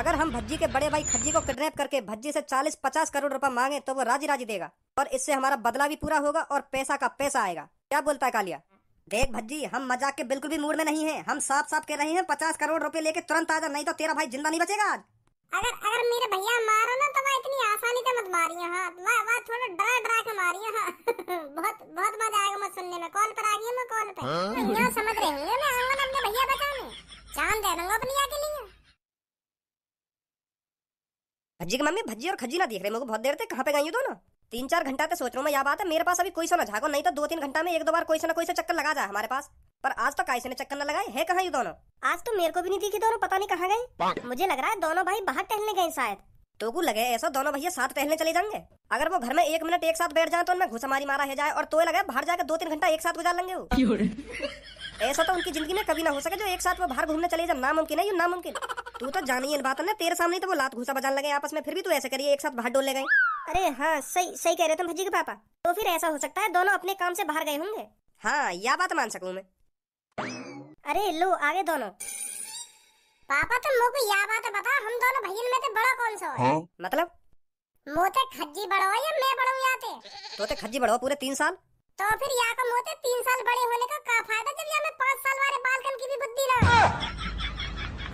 अगर हम भज्जी के बड़े भाई खज्जी को किडनैप करके भज्जी से 40-50 करोड़ रुपए मांगे तो वो राजी राजी देगा और इससे हमारा बदला भी पूरा होगा और पैसा का पैसा आएगा क्या बोलता है कालिया देख भज्जी हम मजाक के बिल्कुल भी मूड में नहीं है हम साफ साफ कह रहे हैं पचास करोड़ रुपए लेके तुरंत आ जा नहीं तो तेरा भाई जिंदा नहीं बचेगा आज अगर अगर मेरे भैया मारो ना तो मैं इतनी आसानी से मत मारिए हाँ। थोड़ा डरा डरा के मारिए हाँ। बहुत बहुत मजा आएगा मत सुनने में कॉल पर आ गई मैं कॉल पर यहाँ समझ रहे हैं मैं आऊंगा अपने भैया बचाने चांद दे दूंगा अपनी आके लिए भज्जी की मम्मी भज्जी और ना देख रहे मेरे को बहुत देर थे कहाँ पे गई हूँ दोनों तीन चार घंटा से तो सोच रहा हूँ मैं यह बात है मेरे पास अभी कोई सोना झाको नहीं तो दो तीन घंटा में एक दो बार कोई सा कोई सा चक्कर लगा जाए हमारे पास पर आज तो कैसे ने चक्कर न लगाए है कहाँ ये दोनों आज तो मेरे को भी नहीं दिखी दोनों पता नहीं कहाँ गए मुझे लग रहा है दोनों भाई बाहर टहलने गए शायद तो को लगे ऐसा दोनों भैया साथ पहले चले जाएंगे अगर वो घर में एक मिनट एक साथ बैठ जाए तो उनमें घुसमारी मारा है जाए और तो लगे बाहर जाकर दो तीन घंटा एक साथ गुजार लेंगे ऐसा तो उनकी जिंदगी में कभी ना हो सके जो एक साथ वो बाहर घूमने चले जाए नामुमकिन है ये नामुमकिन तू तो जानी इन बातों ने तेरे सामने तो वो लात घुसा बजाने लगे आपस में फिर भी तू ऐसे करिए एक साथ बाहर डोले गए अरे हाँ सही सही कह रहे तुम भजी के पापा तो फिर ऐसा हो सकता है दोनों अपने काम से बाहर गए होंगे हाँ यह बात मान सकूँ मैं अरे लो आगे दोनों पापा तुम तो मुझको या बात बता हम दोनों भैया में से तो बड़ा कौन सा है हाँ। मतलब मोते तो खज्जी बड़ा है या मैं बड़ा हूँ यहाँ से तो ते तो खज्जी बड़ा पूरे 3 साल तो फिर या का मोते 3 साल बड़े होने का क्या फायदा जब या मैं 5 साल वाले बालकन की भी बुद्धि ना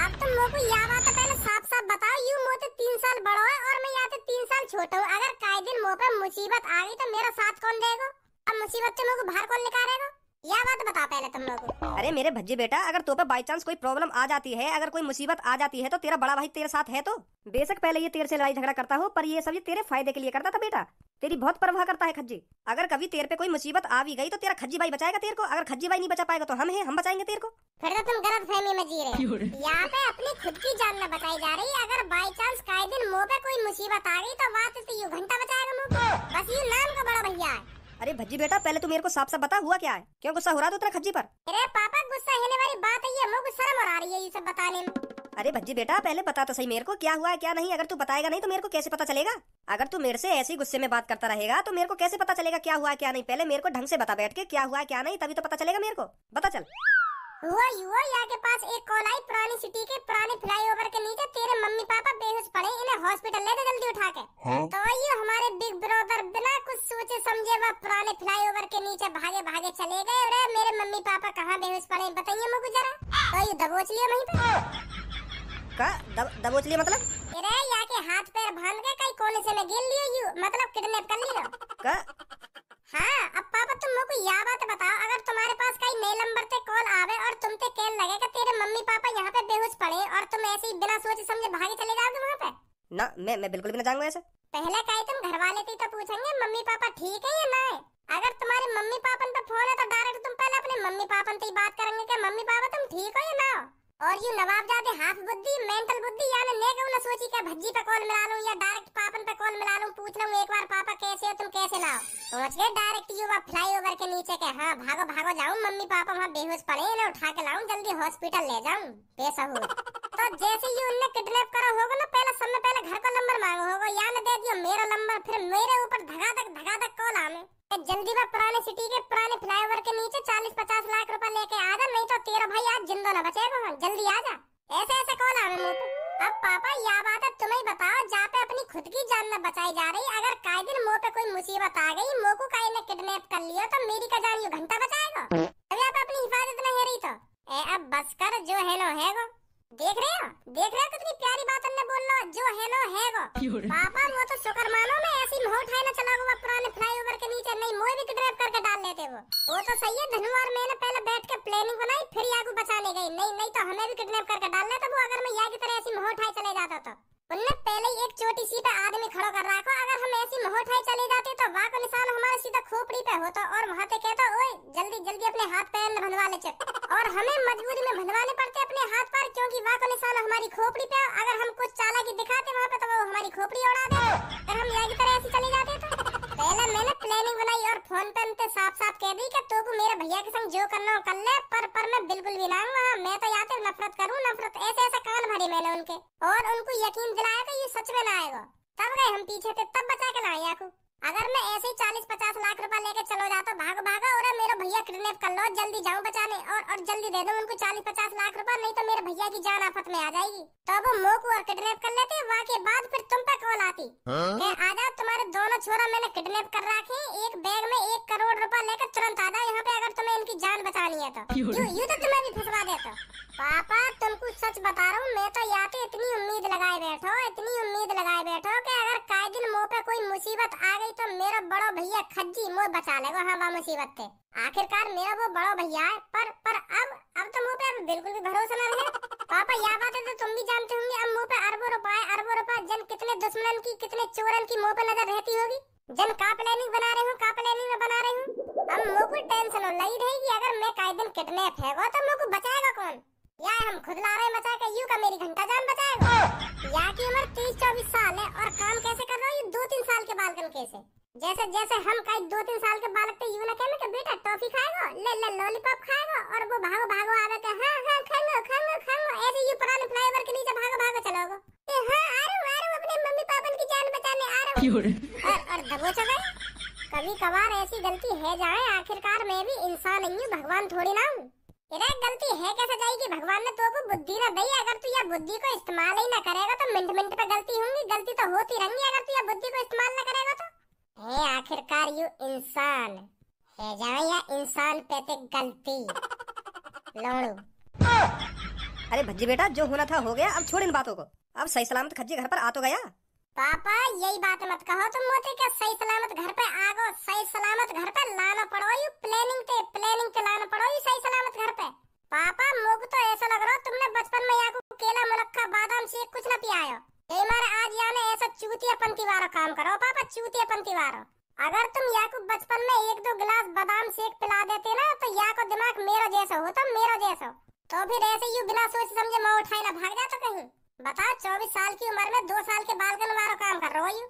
अब तुम मुझको या बात पहले साफ साफ बताओ यूं मोते 3 साल बड़ा है और मैं यहाँ से तीन साल छोटा हूं अगर काई दिन मुँह पे मुसीबत आ गई तो मेरा साथ कौन देगा अब मुसीबत से मुझको बाहर कौन निकालेगा या बात बता पहले तुम लोग अरे मेरे भज्जी बेटा अगर तो पे बाई चांस कोई प्रॉब्लम आ जाती है अगर कोई मुसीबत आ जाती है तो तेरा बड़ा भाई तेरे साथ है तो बेशक पहले ये तेरे से लड़ाई झगड़ा करता हो पर ये सब ये तेरे फायदे के लिए करता था बेटा तेरी बहुत परवाह करता है खज्जी अगर कभी तेरे पे कोई मुसीबत आ भी गई तो तेरा खज्जी भाई बचाएगा तेरे को अगर खज्जी भाई नहीं बचा पाएगा तो हम है हम बचाएंगे तेरे को फिर तो तुम गलत फहमी में जी रहे हो यहाँ पे अपनी खुद की जान न बताई जा रही है अगर बाई चांस काहे दिन मुँह पे कोई मुसीबत आ गई तो बात तो घंटा बचाएगा मुँह बस ये नाम का बड़ा भैया है अरे भज्जी बेटा पहले तू तो मेरे को साफ साफ बता हुआ क्या है क्यों गुस्सा हो रहा था उतना खज्जी पर अरे पापा गुस्सा होने वाली बात है ये मुझे शर्म आ रही है ये सब बताने में अरे भज्जी बेटा पहले बता तो सही मेरे को क्या हुआ है क्या नहीं अगर तू बताएगा नहीं तो मेरे को कैसे पता चलेगा अगर तू मेरे से ऐसे गुस्से में बात करता रहेगा तो मेरे को कैसे पता चलेगा क्या हुआ है क्या नहीं पहले मेरे को ढंग से बता बैठ के क्या हुआ है क्या नहीं तभी तो पता चलेगा मेरे को बता चल हुआ युवा यहाँ के पास एक कॉल आई पुरानी सिटी के पुराने फ्लाईओवर के नीचे तेरे मम्मी पापा बेहोश पड़े इन्हें हॉस्पिटल ले दे जल्दी उठा के हाँ। तो ये हमारे बिग ब्रदर बिना कुछ सोचे समझे वह पुराने फ्लाईओवर के नीचे भागे भागे चले गए और मेरे मम्मी पापा कहाँ बेहोश पड़े बताइए मुझे जरा तो ये दबोच लिया वहीं पे का दब, दबोच लिया मतलब अरे या के हाथ पैर बांध के कई कोने से में गिर लियो यू मतलब किडनैप कर लियो का हाँ अब पापा तुम लोग को यह बात बताओ अगर तुम्हारे पास कई मेल नंबर पे कॉल आवे और तुम पे कहने लगे कि तेरे मम्मी पापा यहाँ पे बेहोश पड़े और तुम ऐसे ही बिना सोचे समझे भागे चले जाओगे वहाँ पे ना मैं मैं बिल्कुल भी ना जाऊंगा ऐसे पहले कहे तुम घर वाले थे तो पूछेंगे मम्मी पापा ठीक है या ना अगर तुम्हारे मम्मी पापा पे फोन है तो डायरेक्ट तुम पहले अपने मम्मी पापा से ही बात करेंगे कि मम्मी पापा तुम ठीक हो या ना और यू जाते हाफ बुद्धि मेंटल बुद्धि यानी नेक उन्हें सोची क्या भज्जी पे कॉल मिला लूं या डायरेक्ट पापन पे कॉल मिला लूं पूछ लूं एक बार पापा कैसे हो तुम जाओ पहुंच गए डायरेक्ट युवा ओवर के नीचे के हाँ भागो भागो जाऊं मम्मी पापा वहाँ बेहोश पड़े हैं ना उठा के लाऊं जल्दी हॉस्पिटल ले जाऊं हो तो जैसे ही उनने किडनैप करा होगा ना पहले सबने पहले घर का नंबर मांगो होगा या ना दे दियो मेरा नंबर फिर मेरे ऊपर धगा तक धगा तक कॉल आमे जल्दी बा पुराने सिटी के पुराने फ्लाई ओवर के नीचे चालीस पचास लाख रुपए लेके आ जा नहीं तो तेरा भाई आज जिंदा ना बचेगा जल्दी आ जा ऐसे ऐसे कौन आ अनुमोप अब पापा यह बात अब तुम्हें बताओ जहाँ पे अपनी खुद की जान न बचाई जा रही अगर कायदे दिन मुँह पे कोई मुसीबत आ गई मुँह को काई ने किडनैप कर लिया तो मेरी का जान यू पल्ले पर पर मैं बिल्कुल भी ना हाँ, मैं तो यहाँ नफरत करूँ नफरत ऐसे ऐसे कान भरे मैंने उनके और उनको यकीन दिलाया था ये सच में ना आएगा तब गए हम पीछे थे तब बचा के लाए याकू अगर मैं ऐसे चालीस पचास लाख रुपए लेके चलो जाता भाग भागा और मेरे भैया किडनैप कर लो जल्दी जाऊँ बचाने और और जल्दी दे दो उनको चालीस पचास लाख रुपए नहीं तो मेरे भैया की जान आफत में आ जाएगी तो वो मोकू और किडनैप कर लेते वहाँ के बाद फिर तुम पे कॉल आती हाँ? आ जाओ तुम्हारे दोनों छोरा मैंने किडनेप कर रखे एक बैग में एक करोड़ रूपए लेकर तुरंत आ जाओ यहाँ पे अगर तुम्हें इनकी जान बचानी है तो यू, तो तुम्हें भी फंसवा देता पापा तुमको सच बता रहा हूँ मैं तो यहाँ पे इतनी उम्मीद लगाए बैठो इतनी उम्मीद लगाए बैठो कि अगर काए दिन मुँह पे कोई मुसीबत आ गई तो मेरा बड़ो भैया खज्जी मुँह बचा लेगा हाँ वहाँ मुसीबत से आखिरकार मेरा वो बड़ो भैया है पर पर अब अब तो मुँह पे बिल्कुल भी भरोसा ना है पापा यह बात है तो तुम भी जानते होंगे अब मुँह पे अरबों रुपए अरबों रुपए जन कितने दुश्मन की कितने चोरन की मुँह पे नजर रहती होगी जन का प्लानिंग बना रहे हूँ का प्लानिंग में बना रही हूँ अब मुँह को टेंशन हो लगी रहेगी अगर मैं कायदन किडनैप है तो मुँह को बचाएगा कौन यार हम खुद ला रहे मचा के यू का मेरी घंटा जान बचाएगा यार की उम्र तीस चौबीस साल है और काम कैसे कर रहा हूँ दो तीन साल के बालकन कैसे जैसे जैसे हम कई दो तीन साल के बालक थे यू ना कहने के बेटा टॉफी खाएगा ले ले लॉलीपॉप खाएगा और वो भागो भागो हाँ हाँ खाएंगे खाएंगे खाएंगे ऐसे यू पुराने फ्लाईओवर के नीचे भागो भागो हाँ आ रहा हूँ आ रहा हूँ अपने मम्मी की जान बचाने आ रहा हूँ और और गए कभी कभार ऐसी गलती है जाए आखिरकार मैं भी इंसान ही हूँ भगवान थोड़ी ना हूँ तेरा गलती है कैसे जाएगी भगवान ने तो बुद्धि ना दी अगर तू यह बुद्धि को इस्तेमाल ही ना करेगा तो मिनट मिनट पे गलती होंगी गलती तो होती रहेंगी अगर तू यह बुद्धि को इस्तेमाल ना करेगा तो हे आखिरकार यू इंसान है जाओ या इंसान पे ते गलती लौड़ू अरे भज्जी बेटा जो होना था हो गया अब छोड़ इन बातों को अब सही सलामत खज्जी घर पर आ तो गया पापा यही बात मत कहो तुम मोती के सही सलामत घर पे आ गो सही सलामत घर पे लाना पड़ो यू प्लानिंग ते प्लानिंग के लाना पड़ो यू सही सलामत घर पे पापा मुग तो ऐसा लग रहा तुमने बचपन में यहाँ केला मुनक्का बादाम से कुछ ना पिया हो यही मारे आज याने ऐसा चूतियापन की वारो काम करो पापा चूतियापन की वारो अगर तुम यहाँ बचपन में एक दो गिलास बादाम शेक पिला देते ना तो या को दिमाग मेरा जैसा हो तो मेरा जैसा तो फिर ऐसे यू बिना सोच समझे मैं उठाई ना भाग जाता कहीं बता चौबीस साल की उम्र में दो साल के बाल का मारो काम कर रहा हूँ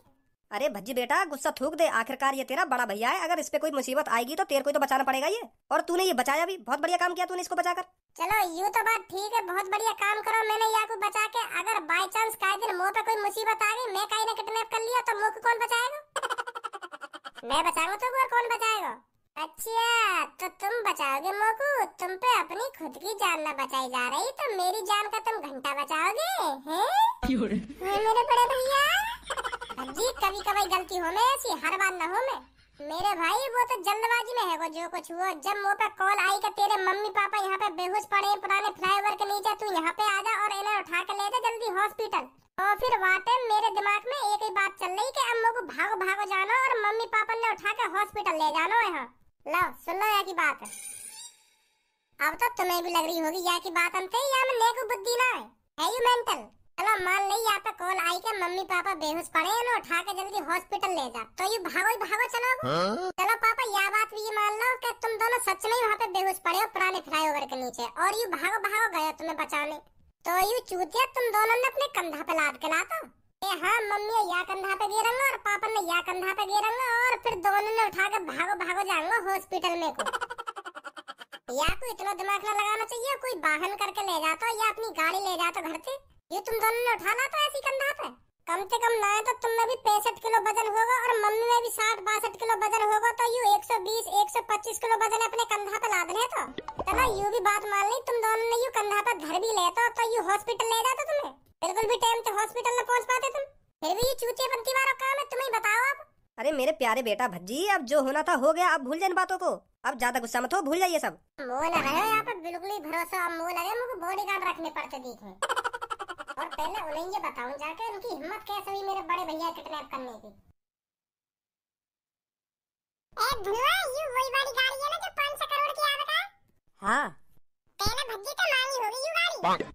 अरे भज्जी बेटा गुस्सा थूक दे आखिरकार ये तेरा बड़ा भैया है अगर इस पे कोई मुसीबत आएगी तो तेरे को तो बचाना पड़ेगा ये और तूने ये बचाया भी बहुत बढ़िया काम किया तूने इसको बचाकर चलो यू तो बात ठीक है बहुत बढ़िया काम करो मैंने यहाँ को बचा के अगर बाई चांस का दिन मुँह पे कोई मुसीबत आ गई मैं कहीं ना किडनेप कर लिया तो मुँह कौन बचाएगा मैं बचाऊंगा तो और कौन बचाएगा अच्छा तो तुम बचाओगे मोकू तुम पे अपनी खुद की जान ना बचाई जा रही तो मेरी जान का तुम घंटा बचाओगे हैं? हाँ, मेरे बड़े भैया कभी कभी गलती हो मैं ऐसी हर बार ना हो मैं मेरे भाई वो तो जल्दबाजी में है वो जो कुछ हुआ जब पे कॉल आई तेरे मम्मी पापा यहाँ पे बेहोश पड़े पुराने फ्लाईओवर के नीचे तू यहाँ पे आ जा और इन्हें उठा के ले जा जल्दी हॉस्पिटल और फिर वाटे मेरे दिमाग में एक ही बात चल रही भागो भागो जानो और मम्मी पापा ने उठा के हॉस्पिटल ले जानो यहाँ लो सुन लो यार की बात है अब तो तुम्हें भी लग रही होगी यार की बात हम या मैं नेक बुद्धि ना है है यू मेंटल चलो मान ले यहाँ पे कॉल आई के मम्मी पापा बेहोश पड़े हैं ना उठा के जल्दी हॉस्पिटल ले जा तो यू भागो ही भागो चलो हाँ? चलो पापा यह बात भी ये मान लो कि तुम दोनों सच में वहाँ पे बेहोश पड़े हो पुराने फ्लाईओवर के नीचे और यू भागो भागो गए तुम्हें बचाने तो यू चूतिया तुम दोनों ने अपने कंधा पे लाद के लाता तो। ए हाँ मम्मी या कंधा पे गिरेंगे और पापा ने या कंधा पे गिरेंगे और फिर दोनों ने उठा के भागो भागो जाएंगे हॉस्पिटल में को या को इतना दिमाग ना लगाना चाहिए कोई वाहन करके ले जाता तो, या अपनी गाड़ी ले जाता तो घर से ये तुम दोनों ने उठा ला तो ऐसी कंधा पे कम से कम ना तो तुम में भी पैंसठ किलो वजन होगा और मम्मी में भी साठ बासठ किलो वजन होगा तो यू 120 125 किलो वजन अपने कंधा पे लाद ले तो चलो यू भी बात मान ली तुम दोनों ने यू कंधा पे घर भी लेता तो, तो यू हॉस्पिटल ले जाता तुम्हें बिल्कुल भी टाइम से हॉस्पिटल न पहुंच पाते तुम फिर भी ये चूतिया बनती बारो काम है तुम्हें बताओ आप अरे मेरे प्यारे बेटा भज्जी अब जो होना था हो गया अब भूल जाए बातों को अब ज्यादा गुस्सा मत हो भूल जाइए सब मोह लगा है यहाँ पर बिल्कुल ही भरोसा अब मोह लगे मुझे बॉडी गार्ड रखने पड़ते बीच में और पहले उन्हें ये बताऊं जाके उनकी हिम्मत कैसे हुई मेरे बड़े भैया किडनैप करने की ए भुलवा ये वही वाली गाड़ी है ना जो 500 करोड़ की आ बता हां पहले भज्जी तो मांगी होगी यू गाड़ी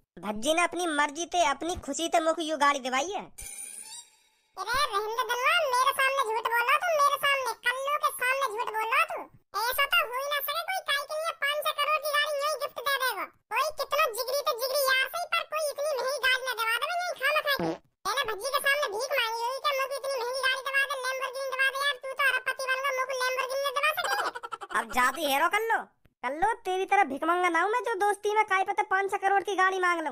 भज्जी ने अपनी मर्जी ते अपनी खुशी ते मुख यू गाड़ी दिवाई है अरे दल्ला मेरे सामने झूठ तू मेरे सामने कल्लू के सामने झूठ तू ऐसा तो हो ही ना सके कोई काई के लिए 500 करोड़ की गाड़ी यूं गिफ्ट दे देगा कोई कितना जिगरी जिगरी यार पर कोई इतनी महंगी गाड़ी ना यहीं भज्जी के सामने भीख मांगी हुई मुझे इतनी महंगी गाड़ी दे लैम्बोर्गिनी दे यार तू तो अरबपति बन गया मुझे लैम्बोर्गिनी अब जाती हेरो कर लो कल्लो तेरी तरह भिकमंगा ना हूँ मैं जो दोस्ती में काय पता तो पाँच सौ करोड़ की गाड़ी मांग लू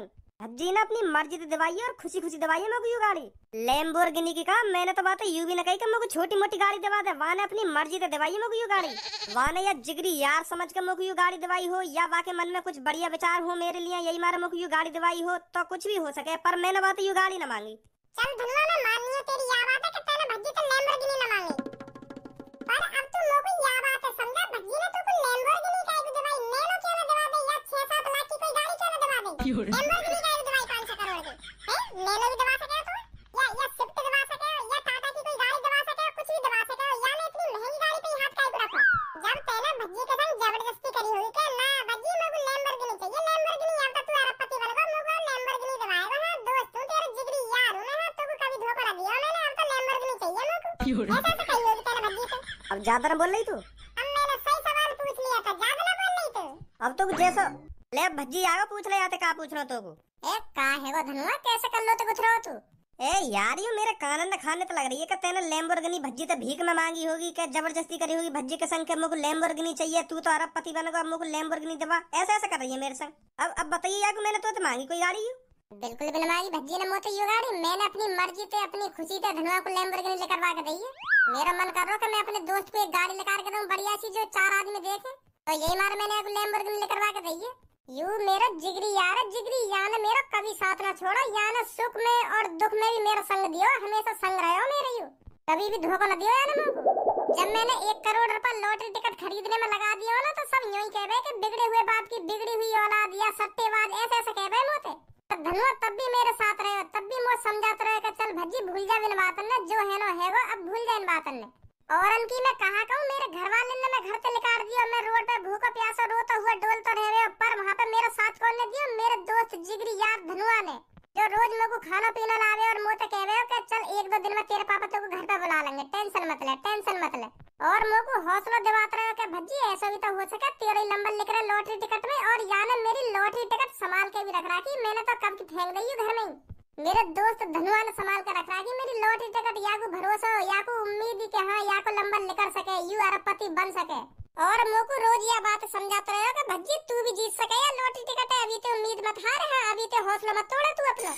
जी ने अपनी मर्जी से दवाई और खुशी खुशी दवाई है मैं यू गाड़ी लैम्बोर्गिनी की कहा मैंने तो बात यू भी न कही कि छोटी मोटी गाड़ी दवा दे वहाँ ने अपनी मर्जी से दवाई है मैं यू गाड़ी वहाँ ने या जिगरी यार समझ कर मेरे यू गाड़ी दवाई हो या वाके मन में कुछ बढ़िया विचार हो मेरे लिए यही मारे मुख यू गाड़ी दवाई हो तो कुछ भी हो सके पर मैंने बात यू गाड़ी न मांगी चल मैं तेरी बात है कि भज्जी तो लैम्बोर्गिनी न मांगी पर अब तुम तो लोगों को यह बात है समझा भजिए ना तो कोई लैम्बोर्गिनी का है भाई नैनो क्यों ना दबा दे या 6 7 लाख की कोई गाड़ी क्यों ना दबा दे लैम्बोर्गिनी का है भाई 500 करोड़ की है नैनो भी दबा सके हो तुम या या स्विफ्ट दबा सके हो या टाटा की कोई गाड़ी दबा सके हो कुछ भी दबा सके हो या मैं इतनी महंगी गाड़ी पे हाथ काहे को रखो जब पहले भजिए के संग जबरदस्ती करी हुई कि ना भजिए मेरे को लैम्बोर्गिनी चाहिए लैम्बोर्गिनी या तो तू अरबपति वाला को मेरे को लैम्बोर्गिनी दबाएगा हां दोस्त तू तेरा जिगरी यार हूं ना हाँ, तो को कभी धोखा ना दिया मैंने अब तो लैम्बोर्गिनी चाहिए मेरे को अब ज्यादा ना बोल रही तू अब मैंने सही सवाल पूछ लिया था ज्यादा ना बोल रही तू अब तो जैसा ले भज्जी आगे पूछ ले आते का पूछ रहा तो को ए का है वो धनवा कैसे कर लो तो कुछ रहो तू ए यार ये मेरे कान कानन खाने तो लग रही है कि तेने लैम्बोर्गिनी भज्जी तो भीख में मांगी होगी क्या जबरदस्ती करी होगी भज्जी के संग के मुख लैम्बोर्गिनी चाहिए तू तो अरब पति बनेगा मुख लैम्बोर्गिनी दबा ऐसे ऐसे कर रही है मेरे संग अब अब बताइए यार मैंने तो, तो मांगी कोई गाड़ी बिल्कुल बिल मांगी भज्जी ने मोती गाड़ी मैंने अपनी मर्जी से अपनी खुशी से धनवा को लैम्बोर्गिनी लेकर वा के दी है मेरा मन कर रहा कि मैं अपने दोस्त को एक गाड़ी लेकर के दूं बढ़िया सी जो चार आदमी देखे तो यही मार मैंने एक लैम्बोर्गिनी लेकर के दई है यू मेरा जिगरी यार जिगरी याने मेरा कभी साथ ना छोड़ो याने सुख में और दुख में भी मेरा संग दियो हमेशा संग रहो मेरे यू कभी भी धोखा ना दियो याने को जब मैंने एक करोड़ रुपए लॉटरी टिकट खरीदने में लगा दिया ना तो सब यूं ही कह रहे कि बिगड़े हुए बाप की बिगड़ी हुई औलाद या सट्टेबाज ऐसे ऐसे कह रहे मोते तो धनवा तब भी मेरे साथ रहे तब भी मो समझाते रहे का चल भज्जी भूल जा इन बातन ने जो है नो है वो अब भूल जा इन बातन ने और उनकी मैं कहा कहूँ मेरे घर वाले ने मैं घर से निकाल दिया मैं रोड पे भूखा प्यासा रोता हुआ डोल तो रहे पर वहाँ पे मेरा साथ कौन ने दिया मेरे दोस्त जिगरी यार धनुआ ने जो रोज मेरे को खाना पीना लावे और मुंह तक हो कि चल एक दो दिन में तेरे पापा तेरे को घर पे बुला लेंगे टेंशन मत ले टेंशन मत ले और मेरे को हौसला दिवात रहे हो कि भज्जी ऐसा भी तो हो सके तेरे नंबर लिख रहे लॉटरी टिकट में और याने मेरी लॉटरी टिकट संभाल के भी रख रहा रखी मैंने तो कब की फेंक दी घर में मेरे दोस्त धनुआ ने संभाल के रख रहा रखी मेरी लॉटरी टिकट या को भरोसा हो या को उम्मीद ही कि हाँ या को नंबर निकल सके यू अरबपति बन सके और मुको रोज यह बात समझाते रहो कि भज्जी तू भी जीत सके या लॉटरी टिकट है अभी तो उम्मीद मत हार है हाँ, अभी तो हौसला मत तोड़ तू अपना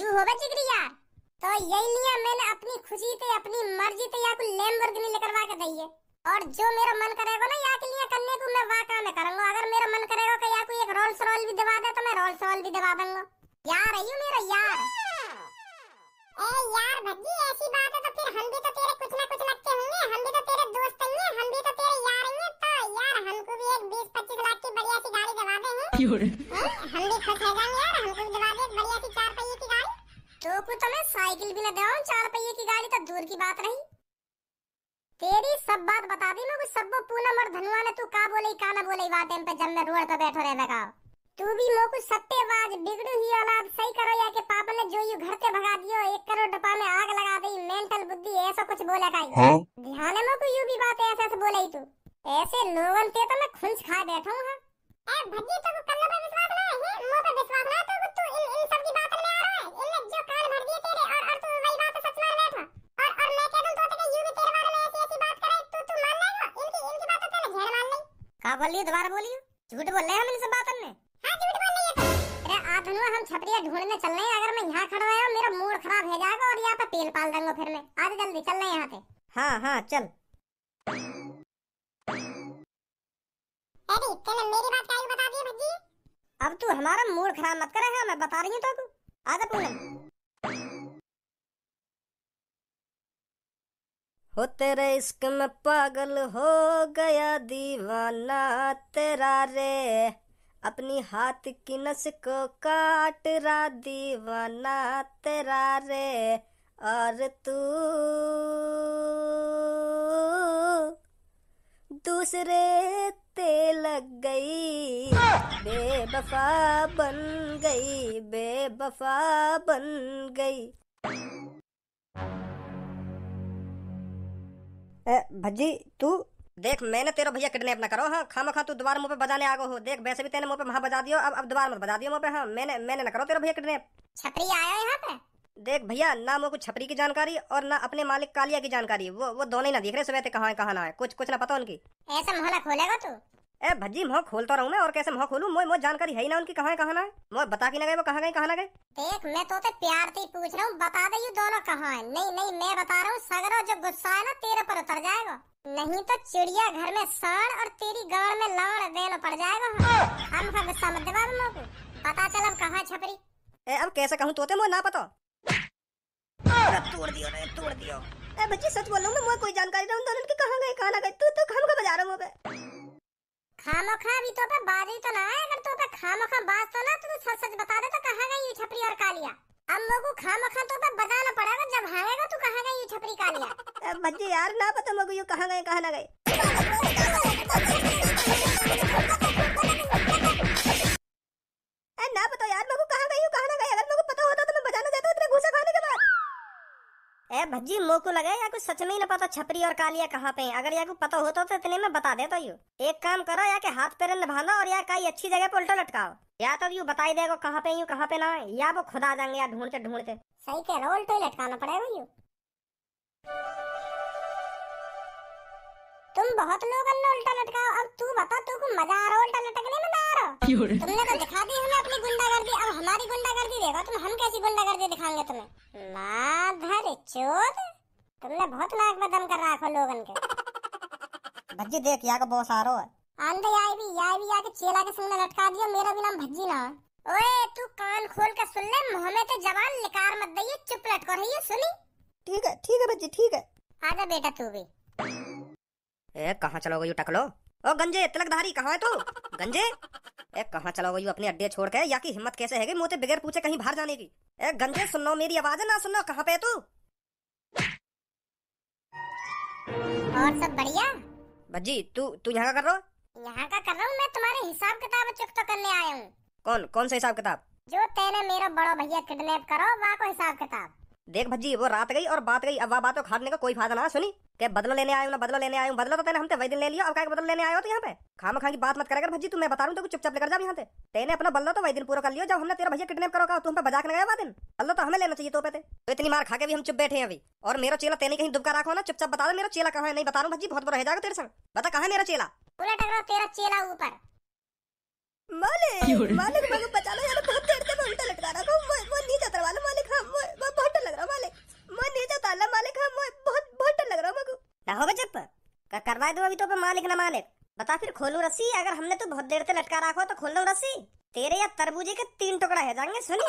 यू होवे जिगरी यार तो यही लिया मैंने अपनी खुशी से अपनी मर्जी से या को लैम्बोर्गिनी लेकर वा के दई है और जो मेरा मन करेगा ना या के लिए करने को मैं वा काम करूंगा अगर मेरा मन करेगा कि या को एक रोल्स रॉयल भी दबा दे तो मैं रोल्स रॉयल भी दबा दूंगा यार है यू मेरा यार ए यार भज्जी ऐसी बात है तो फिर हम भी तो तेरे कुछ ना कुछ लगते होंगे हम भी तो तेरे दोस्त ही हैं हम भी तो तेरे यार हैं तो यार हमको भी एक 20 25 लाख की बढ़िया सी गाड़ी दिलवा दे हैं हम भी खुश हो जाएंगे यार हमको भी दिलवा दे बढ़िया सी चार पहिए की गाड़ी तो को तो मैं साइकिल भी ले दवाऊं चार पहिए की गाड़ी तो दूर की बात रही तेरी सब बात बता दी मैं कुछ सबको पूनम और धनुआ ने तू का बोले का ना बोले बात पे जब मैं रोड पे बैठो रहे मैं तू भी मोकु सट्टेबाज बिगड़ू ही औलाद सही करो या के पापा ने जो यू घर से भगा दियो एक करोड़ डपा में आग लगा दी मेंटल बुद्धि ऐसा कुछ बोला काई हाँ? ध्यान मोकु यू भी बात ऐसे से बोले तू ऐसे लोगन ते तो मैं खुंच खा बैठा हूं हां ए भज्जी तो कल पे विश्वास ना है मो पे विश्वास ना तो तू इन इन सब की बात में आ रहा है इनने जो कान भर दिए तेरे और और तू वही बात सच मान बैठा और और मैं कह दूं तो तेरे यू भी तेरे बारे में ऐसी ऐसी बात करे तू तू मान लेगा इनकी इनकी बात तो तेरे घेर मान ले का बोलियो दोबारा बोलियो झूठ बोल रहे हम इन सब बातन में छपरिया ढूंढने चल रहे हैं अगर मैं यहाँ खड़ा मेरा मूड खराब जाएगा और यहाँ पे पाल देंगे फिर मैं आज जल्दी चल रहे यहाँ हाँ हाँ चल अरे मेरी बात बता दी भज्जी अब तू हमारा मूड खराब मत करेगा हाँ, मैं बता रही हूँ तो पूनम हो तेरे इश्क में पागल हो गया दीवाना तेरा रे अपनी हाथ की नस को काट रा दीवाना तेरा रे और तू दूसरे ते लग गई बेबफा बन गई बेबफा बन गई भजी तू देख मैंने तेरा भैया किडनैप ना करो हाँ खामा खा तू दोबारा मुँह पे बजाने आगो हो देख वैसे भी तेने मुँह पे वहाँ बजा दियो अब अब दोबारा मत बजा दियो मुँह पे हाँ मैंने मैंने ना करो तेरा भैया किडनैप छपरी आया यहाँ पे देख भैया ना मुझे छपरी की जानकारी और ना अपने मालिक कालिया की जानकारी वो वो दोनों ही ना देख रहे सुबह कहाँ कहाँ ना है कुछ कुछ ना पता उनकी ऐसा मोहल्ला खोलेगा तू ए भज्जी मोह खोलता रहूँ मैं और कैसे मोह खोलूँ मोह मोह जानकारी है ही ना उनकी कहाँ है कहाँ ना मोह बता की ना गए वो कहाँ गए कहाँ ना गए देख मैं तो ते प्यार से पूछ रहा हूँ बता दे ये दोनों कहाँ है नहीं नहीं मैं बता रहा हूँ सगरो जो गुस्सा है ना तेरे पर उतर जाएगा नहीं तो चिड़िया घर में साड़ और तेरी गाड़ में लाण बेल पड़ जाएगा हम का गुस्सा मत दबा दो को पता चल अब कहाँ छपरी ए अब कैसे कहूँ तोते मोह ना पता तोड़ दियो रे तोड़ दियो ए बच्ची सच बोल रहा हूँ मैं कोई जानकारी ना उन दोनों की कहाँ गए कहाँ ना गए तू तो हम का बजा रहा हूँ खामखा भी तो पे बाजी तो ना है अगर तो पे खामखा बात तो ना तो तू सच सच बता दे तो कहाँ गई ये छपरी और कालिया अब मगू खामखा तो पे बजाना पड़ेगा जब हारेगा तू तो कहाँ गई ये छपरी कालिया बच्चे यार ना पता मगू ये कहाँ गए कहाँ ना गए तो ए भज्जी मोको को लगे या कुछ सच में ही ना पता छपरी और कालिया कहाँ पे है अगर या को पता होता तो इतने में बता देता यू एक काम करो या के हाथ पैर निभा और या कहीं अच्छी जगह पे उल्टा लटकाओ या तो यू बताई देगा कहाँ पे यू कहाँ पे ना या वो खुद आ जाएंगे या ढूंढते ढूंढते सही कह रहा उल्टा ही लटकाना पड़ेगा यू तुम बहुत लोग अल्लो उल्टा लटकाओ अब तू बता तू को मजा आ रहा उल्टा लटकने में मजा आ रहा तुमने तो दिखा दी हमें अपनी गुंडागर्दी अब हमारी गुंडागर्दी देखो तुम हम कैसी गुंडागर्दी दिखाएंगे तुम्हें माधर चोर तुमने बहुत नाक में दम कर रखो लोगन के भज्जी देख यहाँ का बॉस आ रहा है आंधे आए भी आए भी आके चेला के सामने लटका दिया मेरा भी नाम भज्जी ना ओए तू कान खोल के सुन ले मुंह में तो जवान लिकार मत दे ये चुप लटको रही है सुनी ठीक है ठीक है भज्जी ठीक है आजा बेटा तू भी ए कहाँ चला गई टकलो ओ गंजे तिलकधारी कहाँ है तू तो? गंजे ए कहाँ चला गई अपने अड्डे छोड़ के या की हिम्मत कैसे है मुँह बगैर पूछे कहीं बाहर जाने की ए गंजे सुन लो मेरी आवाज है ना सुन लो कहाँ पे है तू और सब बढ़िया भज्जी तू तू यहाँ का कर रहा हूँ यहाँ का कर रहा हूँ मैं तुम्हारे हिसाब किताब तो करने आया हूँ कौन कौन सा हिसाब किताब जो तेने मेरा बड़ा भैया किडनैप करो वहाँ को हिसाब किताब देख भज्जी वो रात गई और बात गई अब वहाँ बातों खाने का कोई फायदा ना सुनी क्या बदला लेने आयो ना बदला लेने आयो बदला तो तेने हमसे वही दिन ले लिया अब क्या बदला लेने आयो तो यहाँ पे खामा खा की बात मत करेगा भाजी भज्जी मैं बता रहा हूँ तो चुपचाप लेकर जा यहाँ पे तेने अपना बदला तो वही दिन पूरा कर लियो जब हमने तेरा भैया किडनेप करो का तुम पे बजा के गया दिन बदला तो हमें लेना चाहिए तो पे तो इतनी मार खा के भी हम चुप बैठे हैं अभी और मेरा चेला तेने कहीं दुबका रखो ना चुपचाप बता दो मेरा चेला कहा है नहीं बता रहा भाजी बहुत बड़ा है जाएगा तेरे संग बता कहा है मेरा चेला तेरा चेला ऊपर मालिक मालिक मुझे बचा लो यार बहुत देर से उल्टा लटका रखा वो वो नीचे उतरवा लो मालिक हां वो बहुत डर लग रहा मालिक मैं नहीं जाता अल्लाह मालिक है मैं बहुत बहुत डर लग रहा हूँ ना हो चुप कर, करवा दो अभी तो पे मालिक ना मालिक बता फिर खोलू रस्सी अगर हमने तो बहुत देर से लटका रखो तो खोल लो रस्सी तेरे या तरबूजे के तीन टुकड़ा है जाएंगे सुनी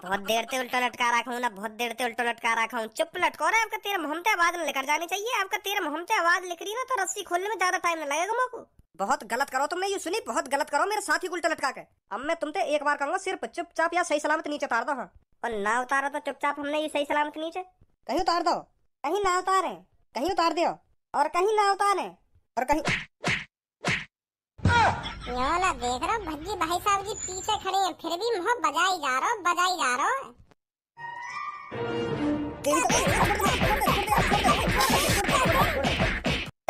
बहुत देर से उल्टा लटका रखा हूँ ना बहुत देर से उल्टा लटका रखा हूँ चुप लटको रहे आपका तेरा मोहम्मद आवाज में लेकर जानी चाहिए आपका तेरा मोहम्मद आवाज लिख रही ना तो रस्सी खोलने में ज्यादा टाइम लगेगा मोको बहुत गलत करो तुम्हें ये सुनी बहुत गलत करो मेरे साथ ही उल्टा लटका के अब मैं तुमसे एक बार कहूंगा सिर्फ चुपचाप या सही सलामत नीचे उतार दो हाँ और ना उतारा तो चुपचाप हमने ये सही सलामत नीचे कहीं उतार दो कहीं ना उतारे कहीं उतार दियो और कहीं ना उतारे और कहीं योला देख रहा भज्जी भाई साहब जी पीछे खड़े हैं फिर भी मुंह बजाई जा रहा बजाई जा रहा तो-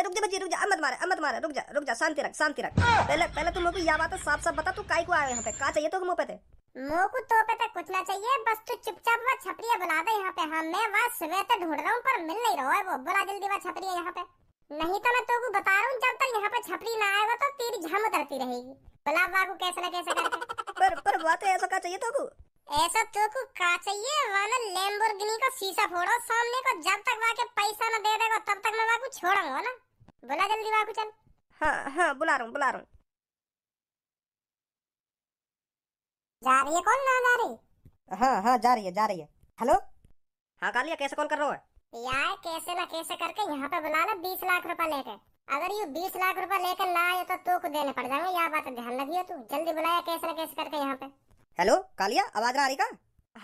रुक जा बच्ची रुक जा मत मारे मत मारे रुक जा रुक जा शांति रख शांति रख पहले पहले तुम लोग को यह बात साफ साफ बता तू काई को आया यहाँ पे का चाहिए तो मुंह पे थे मोकू तो पे तक कुछ ना चाहिए बस तू चुपचाप वह छपरिया बुला दे यहाँ पे हाँ मैं वह स्वेत ढूंढ रहा हूँ पर मिल नहीं रहा है वो बुला जल्दी वह छपरिया यहाँ पे नहीं तो मैं तो को बता रहा हूँ जब तक यहाँ पे छपरी ना आएगा तो तेरी झम उतरती रहेगी बुला वाह कैसे ना कैसे करके पर पर वाह तो ऐसा का चाहिए तो को ऐसा तो को का चाहिए वाला लेम्बोर्गिनी का शीशा फोड़ो सामने को जब तक वहाँ के पैसा ना दे देगा तब तक मैं वहाँ को छोड़ूंगा ना बुला जल्दी वहाँ को चल हाँ हाँ बुला रहा हूँ बुला रहा हूँ जा रही है कौन ना जा रही हाँ हाँ जा रही है जा रही है हेलो हाँ कालिया कैसे कॉल कर रहा है यार कैसे ना कैसे करके यहाँ पे बुला ना बीस लाख रुपए लेके अगर ये बीस लाख रुपए लेकर ना आए तो तू को देने पड़ जाएंगे यहाँ बात ध्यान रखियो तू जल्दी बुलाया कैसे ना कैसे करके यहाँ पे हेलो कालिया आवाज आ रही का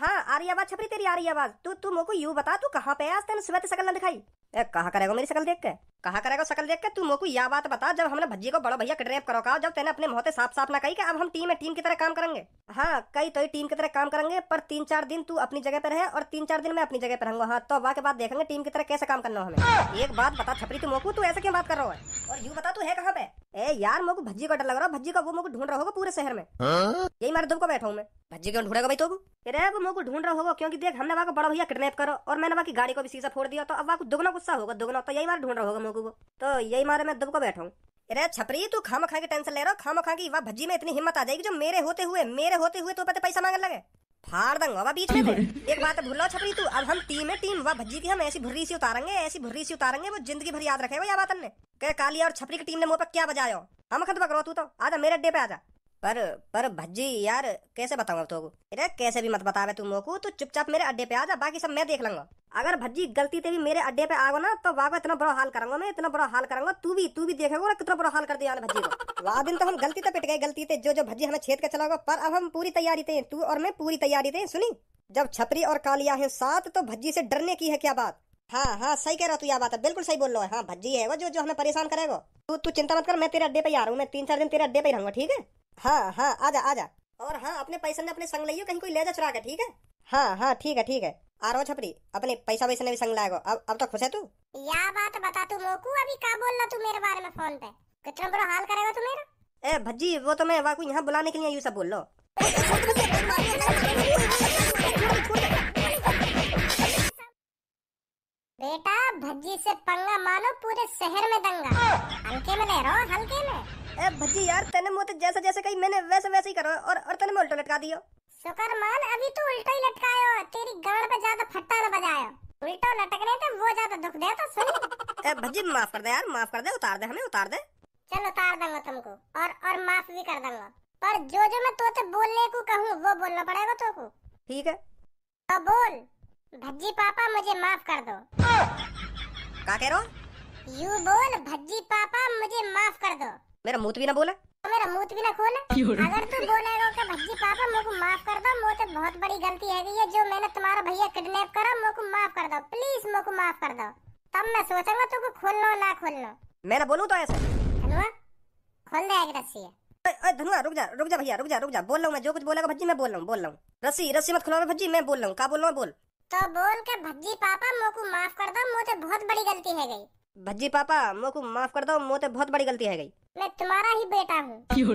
हाँ आ रही आवाज छपरी तेरी आ रही आवाज तू तू मोको यू बता तू कहाँ पे आज तेन सुबह सकल ना दिखाई कहा करेगा मेरी शकल देख के कहा करेगा शकल देख के तू मोकू यह बात बता जब हमने भज्जी को बड़ा भैया किडनेप करो का जब तेने अपने मोहते साफ साफ ना कही कि अब हम टीम है टीम की तरह काम करेंगे हाँ कई तो टीम की तरह काम करेंगे पर तीन चार दिन तू अपनी जगह पर रहे और तीन चार दिन मैं अपनी जगह पर रहूंगा हाँ तो वाह के बाद देखेंगे टीम की तरह कैसे काम करना हमें एक बात बता छपरी तू मोकू तू ऐसे क्यों बात कर रहा है और यू बता तू है कहाँ पे ए यार मुझे भज्जी का डर लग रहा भज्जी का वो मुझे ढूंढ रहा होगा पूरे शहर में हाँ? यही मारे तुमको बैठा हूँ मैं भज्जी क्यों ढूंढेगा भाई तुम अरे वो मुझे ढूंढ रहा होगा क्योंकि देख हमने वहाँ का बड़ा भैया किडनैप करो और मैंने वहाँ की गाड़ी को भी सीधा फोड़ दिया तो अब वहाँ को दुगना गुस्सा होगा दुगना तो यही मारे ढूंढ रहा होगा मुझे को तो यही मारे मैं को बैठा हूँ अरे छपरी तू खाम खा की टेंशन ले रहा खाम खा की वह भज्जी में इतनी हिम्मत आ जाएगी जो मेरे होते हुए मेरे होते हुए तो पता पैसा मांगने लगे फाड़ दंगा बीच में एक बात भूल लो छपरी तू अब हम टीम है टीम वह भज्जी की हम ऐसी भुर्री सी उतारेंगे ऐसी भुर्री सी उतारेंगे वो जिंदगी भर याद रखेगा या बात ने कह कालिया और छपरी की टीम ने मुंह पर क्या बजाया हम खत्म करो तू तो आजा मेरे अड्डे पे आजा पर पर भज्जी यार कैसे बताऊंगा तो अरे कैसे भी मत बता रहे तुम लोग तो चुपचाप मेरे अड्डे पे आ जा बाकी सब मैं देख लूंगा अगर भज्जी गलती से भी मेरे अड्डे पे आगो ना तो वाह इतना बड़ा हाल करूंगा मैं इतना बड़ा हाल करूंगा तू भी तू भी देखेगा ना कितना बड़ा हाल कर दिया भज्जी को दिन तो हम गलती तो पिट गए गलती थे जो जो भज्जी हमें छेद कर चलाओगा पर अब हम पूरी तैयारी थे तू और मैं पूरी तैयारी थे सुनी जब छपरी और कालिया है साथ तो भज्जी से डरने की है क्या बात हाँ हाँ सही कह रहा तू यह बात है बिल्कुल सही बोल रहा है हाँ भज्जी है वो जो जो हमें परेशान करेगा तू तू चिंता मत कर मैं तेरे अड्डे पे ही आ रहा हूँ मैं तीन चार दिन तेरे अड्डे पे ही रहूंगा ठीक है हाँ हाँ आ जा आ जा और हाँ अपने पैसे ने अपने संग लियो कहीं कोई ले जा चुरा के ठीक है हाँ हाँ ठीक है ठीक है आ रहा छपरी अपने पैसा वैसा ने भी संग लाएगा अब अब तो खुश है तू या बात बता तू मोकू अभी का बोल रहा तू मेरे बारे में फोन पे कितना बड़ा हाल करेगा तू मेरा ए भज्जी वो तो मैं वाकू यहाँ बुलाने के लिए यू सब बोल लो बेटा भज्जी से पंगा मानो पूरे शहर में दंगा हल्के में ले रहो हल्के में ए भज्जी यार तने मुंह तो जैसे जैसे कही मैंने वैसे वैसे ही करो और और तने में उल्टा लटका दियो शुक्र मान अभी तू उल्टा ही लटकायो तेरी गांड पे ज्यादा फट्टा ना बजायो उल्टा लटकने से वो ज्यादा दुख दे तो सुन ए भज्जी माफ कर दे यार माफ कर दे उतार दे हमें उतार दे चल उतार दूंगा तुमको और और माफ भी कर दूंगा पर जो जो मैं तोते बोलने को कहूँ वो बोलना पड़ेगा तो को ठीक है तो बोल भज्जी पापा मुझे माफ कर दो का कह रहे हो यू बोल भज्जी पापा मुझे माफ कर दो मेरा मुंह तो भी ना बोला तो मेरा मुंह तो भी ना खोला अगर तू बोलेगा भज्जी पापा मुझे माफ कर दो मुझे बहुत बड़ी गलती है गई है जो मैंने तुम्हारा भैया किडनैप करा मुझे माफ कर दो प्लीज मुझे माफ कर दो तब मैं सोचूंगा तुमको खोलना ना मैं ना तो धनुआ खोल दे एक रस्सी धनुआ रुक जा रुक जा भैया रुक जा रुक जा बोल रहा हूँ मैं जो कुछ बोलेगा भज्जी मैं बोल रहा हूँ बोल रहा हूँ रस्सी रस्सी मत भज्जी मैं बोल रहा हूँ बोल रहा हूँ बोल तो बोल के भज्जी पापा मुझे माफ कर दो मुझे बहुत बड़ी गलती है गई भज्जी पापा मोको माफ कर दो मोते बहुत बड़ी गलती है गई मैं तुम्हारा ही बेटा हूँ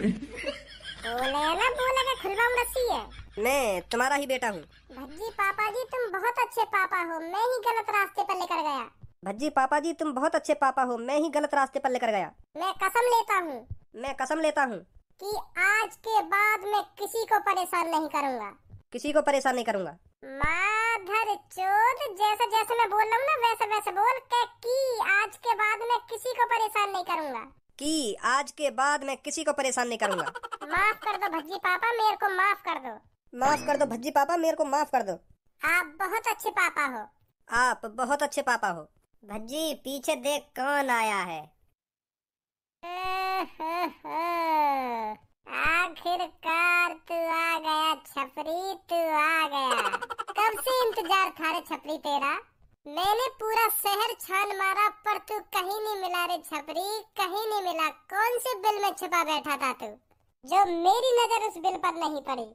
मैं तुम्हारा ही बेटा हूँ भज्जी पापा जी तुम बहुत अच्छे पापा हो मैं ही गलत रास्ते पर लेकर गया भज्जी पापा जी तुम बहुत अच्छे पापा हो मैं ही गलत रास्ते पर लेकर गया मैं कसम लेता हूँ मैं कसम लेता हूँ कि आज के बाद मैं किसी को परेशान नहीं करूँगा किसी को परेशान नहीं करूँगा माधर चोर जैसे जैसे मैं बोल रहा हूँ ना वैसे वैसे बोल के की आज के बाद मैं किसी को परेशान नहीं करूँगा की आज के बाद मैं किसी को परेशान नहीं करूँगा माफ कर दो भज्जी पापा मेरे को माफ कर दो माफ कर दो भज्जी पापा मेरे को माफ कर दो आप बहुत अच्छे पापा हो आप बहुत अच्छे पापा हो भज्जी पीछे देख कौन आया है आखिरकार तू आ गया छपरी तू आ गया कब से इंतजार था रे छपरी तेरा मैंने पूरा शहर छान मारा पर तू कहीं नहीं मिला रे छपरी कहीं नहीं मिला कौन से बिल में छुपा बैठा था तू जो मेरी नजर उस बिल पर नहीं पड़ी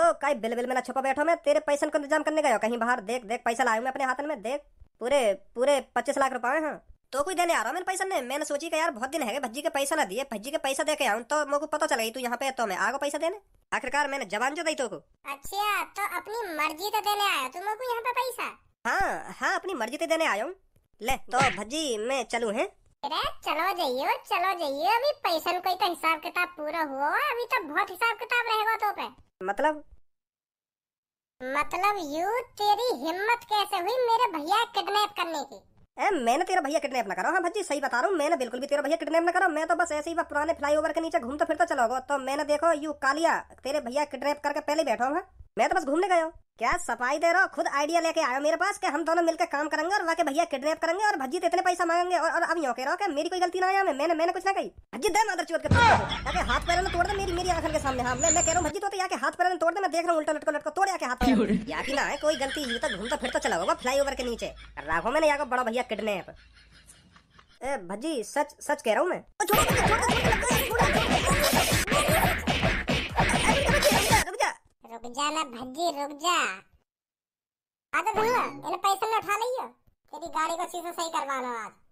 ओ कई बिल बिल में ना छुपा बैठो मैं तेरे पैसा को इंतजाम करने गया कहीं बाहर देख देख पैसा लाया मैं अपने हाथ में देख पूरे पूरे पच्चीस लाख रुपए हैं तो कोई देने आ रहा मैंने पैसा नहीं मैंने सोची कि यार बहुत दिन है भज्जी के पैसा ना दिए भज्जी के पैसा दे के आऊँ तो मुझे को पता चला तू यहाँ पे तो मैं आगो पैसा देने आखिरकार मैंने जवान जो दी तो को अच्छा तो अपनी मर्जी तो देने आया तुम लोग यहाँ पे पैसा हाँ हाँ अपनी मर्जी तो देने आया हूँ ले तो भज्जी मैं चलू है चलो जाइयो चलो जाइयो अभी पैसा कोई तो हिसाब किताब पूरा हुआ अभी तो बहुत हिसाब किताब रहेगा तो पे मतलब मतलब यू तेरी हिम्मत कैसे हुई मेरे भैया किडनैप करने की है मैंने तेरा भैया किडनैप ना करा हाँ भज्जी सही बता रहा हूँ मैंने बिल्कुल भी तेरा भैया किडनैप ना करा मैं तो बस ऐसे ही पुराने फ्लाई ओवर के नीचे तो फिरता चला चलाओ तो मैंने देखो यू कालिया तेरे भैया किडनैप करके पहले बैठा हूँ हाँ। मैं तो बस घूमने गया हूँ क्या सफाई दे रहा हूँ खुद आइडिया लेके आयो मेरे पास कि हम दोनों मिलकर काम करेंगे और वाके भैया किडनैप करेंगे और भज्जी इतने पैसा मांगेंगे और, और अब यो कह रहा हो मेरी कोई गलती ना आया मैंने मैंने कुछ ना कही भज्जी दे मदर चोट के अरे हाथ पैरों तोड़ दे मेरी मेरी आंखन के सामने हाँ मैं मैं कह रहा हूँ भज्जी तो, यहाँ के हाथ पैरों तोड़ दे मैं देख रहा हूँ उल्टा लटको लटको तोड़ के हाथ या कि ना है कोई गलती ये तो घूमता फिर तो चला होगा फ्लाई ओवर के नीचे राघो मैंने यहाँ बड़ा भैया किडनैप भज्जी सच सच कह रहा हूँ मैं रुक जा ना भज्जी रुक जा आ आजा धुआ इन्हें पैसा उठा लियो तेरी गाड़ी को सीधा सही करवा लो आज